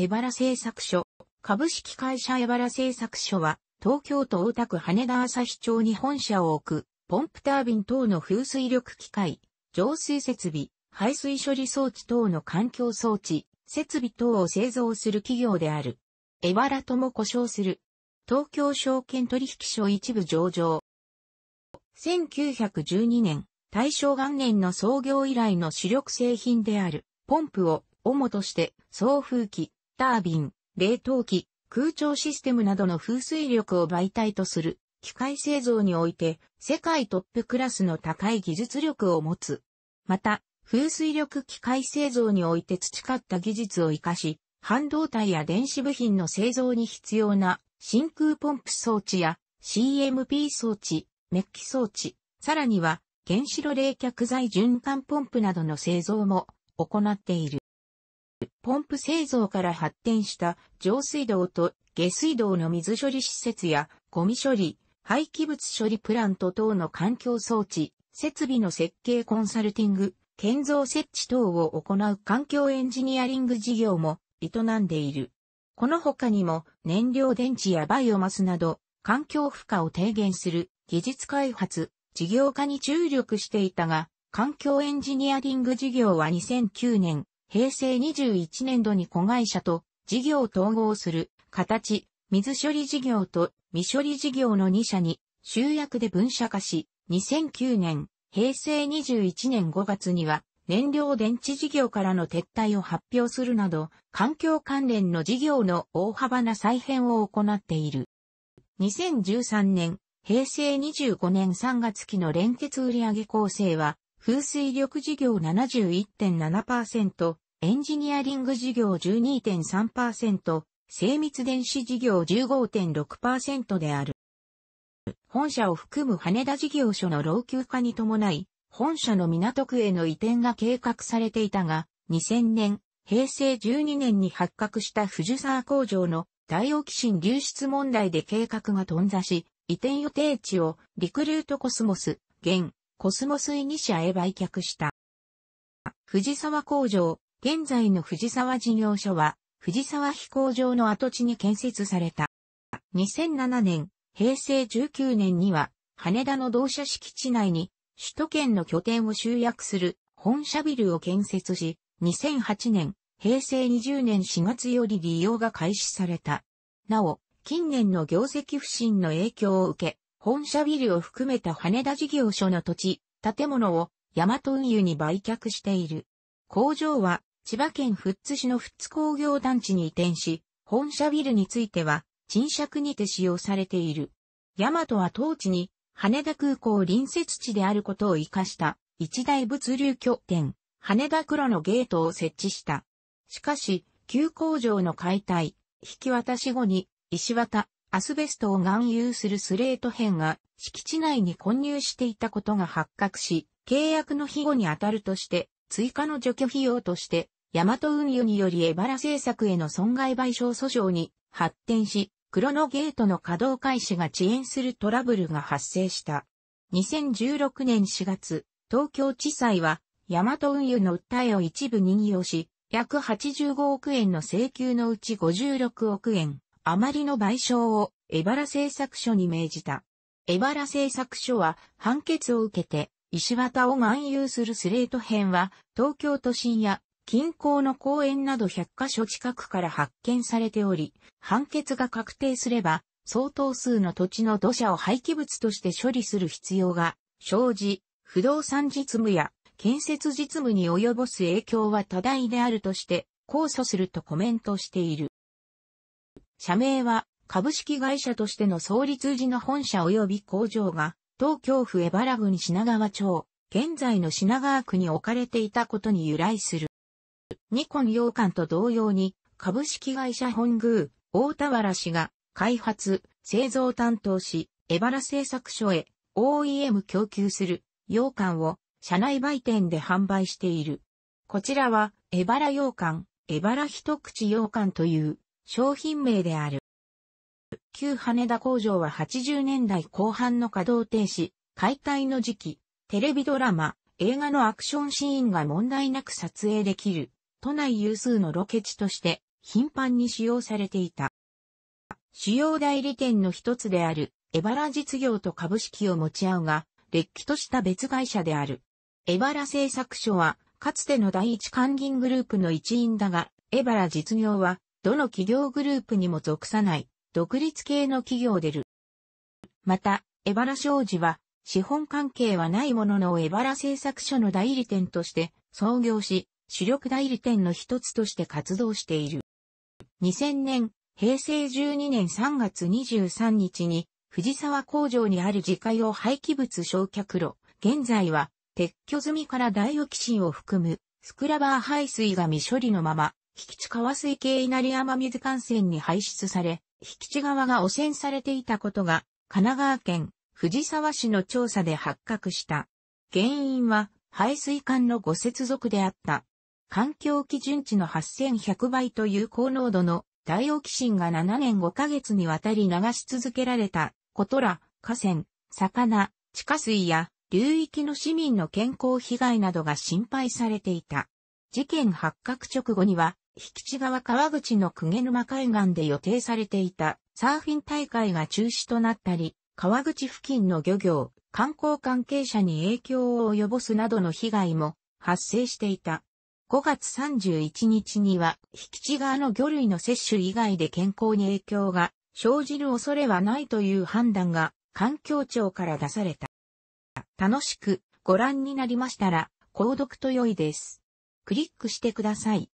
エバラ製作所、株式会社エバラ製作所は、東京都大田区羽田朝日町に本社を置く、ポンプタービン等の風水力機械、浄水設備、排水処理装置等の環境装置、設備等を製造する企業である。エバラとも呼称する。東京証券取引所一部上場。1912年、大正元年の創業以来の主力製品である、ポンプを、主として、送風機、タービン、冷凍機、空調システムなどの風水力を媒体とする機械製造において世界トップクラスの高い技術力を持つ。また、風水力機械製造において培った技術を活かし、半導体や電子部品の製造に必要な真空ポンプ装置や CMP 装置、メッキ装置、さらには原子炉冷却剤循環ポンプなどの製造も行っている。ポンプ製造から発展した上水道と下水道の水処理施設やゴミ処理、廃棄物処理プラント等の環境装置、設備の設計コンサルティング、建造設置等を行う環境エンジニアリング事業も営んでいる。この他にも燃料電池やバイオマスなど環境負荷を低減する技術開発、事業化に注力していたが、環境エンジニアリング事業は2009年平成21年度に子会社と事業統合する形、水処理事業と未処理事業の2社に集約で分社化し、2009年、平成21年5月には燃料電池事業からの撤退を発表するなど、環境関連の事業の大幅な再編を行っている。2013年、平成25年3月期の連結売上構成は風水力事業71.7%、エンジニアリング事業12.3%、精密電子事業15.6%である。本社を含む羽田事業所の老朽化に伴い、本社の港区への移転が計画されていたが、2000年、平成12年に発覚した富士沢工場の大オキシン流出問題で計画が頓挫し、移転予定地をリクルートコスモス、現、コスモスイニシアへ売却した。藤沢工場、現在の藤沢事業所は、藤沢飛行場の跡地に建設された。2007年、平成19年には、羽田の同社敷地内に、首都圏の拠点を集約する本社ビルを建設し、2008年、平成20年4月より利用が開始された。なお、近年の業績不振の影響を受け、本社ビルを含めた羽田事業所の土地、建物を大和運輸に売却している。工場は千葉県富津市の富津工業団地に移転し、本社ビルについては賃借にて使用されている。大和は当地に羽田空港隣接地であることを活かした一大物流拠点、羽田黒のゲートを設置した。しかし、旧工場の解体、引き渡し後に、石渡、アスベストを含有するスレート片が敷地内に混入していたことが発覚し、契約の庇護に当たるとして、追加の除去費用として、ヤマト運輸によりエバラ政策への損害賠償訴訟に発展し、クロノゲートの稼働開始が遅延するトラブルが発生した。2016年4月、東京地裁は、ヤマト運輸の訴えを一部任用し、約85億円の請求のうち56億円、あまりの賠償をエバラ製作所に命じた。エバラ製作所は判決を受けて、石綿を含有するスレート編は、東京都心や近郊の公園など100カ所近くから発見されており、判決が確定すれば、相当数の土地の土砂を廃棄物として処理する必要が生じ、不動産実務や建設実務に及ぼす影響は多大であるとして、控訴するとコメントしている。社名は株式会社としての創立時の本社及び工場が東京府江原郡品川町、現在の品川区に置かれていたことに由来する。ニコン洋館と同様に株式会社本宮、大田原氏が開発、製造担当し、江原製作所へ OEM 供給する洋館を社内売店で販売している。こちらは江原洋館、江原一口洋館という商品名である。旧羽田工場は80年代後半の稼働停止、解体の時期、テレビドラマ、映画のアクションシーンが問題なく撮影できる、都内有数のロケ地として頻繁に使用されていた。主要代理店の一つである、エバラ実業と株式を持ち合うが、劣気とした別会社である。エバラ製作所は、かつての第一関銀グループの一員だが、エバラ実業は、どの企業グループにも属さない独立系の企業でる。また、エバラ商事は資本関係はないもののエバラ製作所の代理店として創業し、主力代理店の一つとして活動している。2000年、平成12年3月23日に、藤沢工場にある自家用廃棄物焼却炉、現在は撤去済みからダイオキシンを含むスクラバー排水が未処理のまま引地川水系稲荷山水幹線に排出され、引地川が汚染されていたことが、神奈川県藤沢市の調査で発覚した。原因は排水管の誤接続であった。環境基準値の8100倍という高濃度の大オキシンが7年5ヶ月にわたり流し続けられたことら、河川、魚、地下水や流域の市民の健康被害などが心配されていた。事件発覚直後には引地川川口の鵠沼海岸で予定されていたサーフィン大会が中止となったり、川口付近の漁業、観光関係者に影響を及ぼすなどの被害も発生していた。5月31日には、引地川の魚類の摂取以外で健康に影響が生じる恐れはないという判断が環境庁から出された。楽しくご覧になりましたら、購読と良いです。クリックしてください。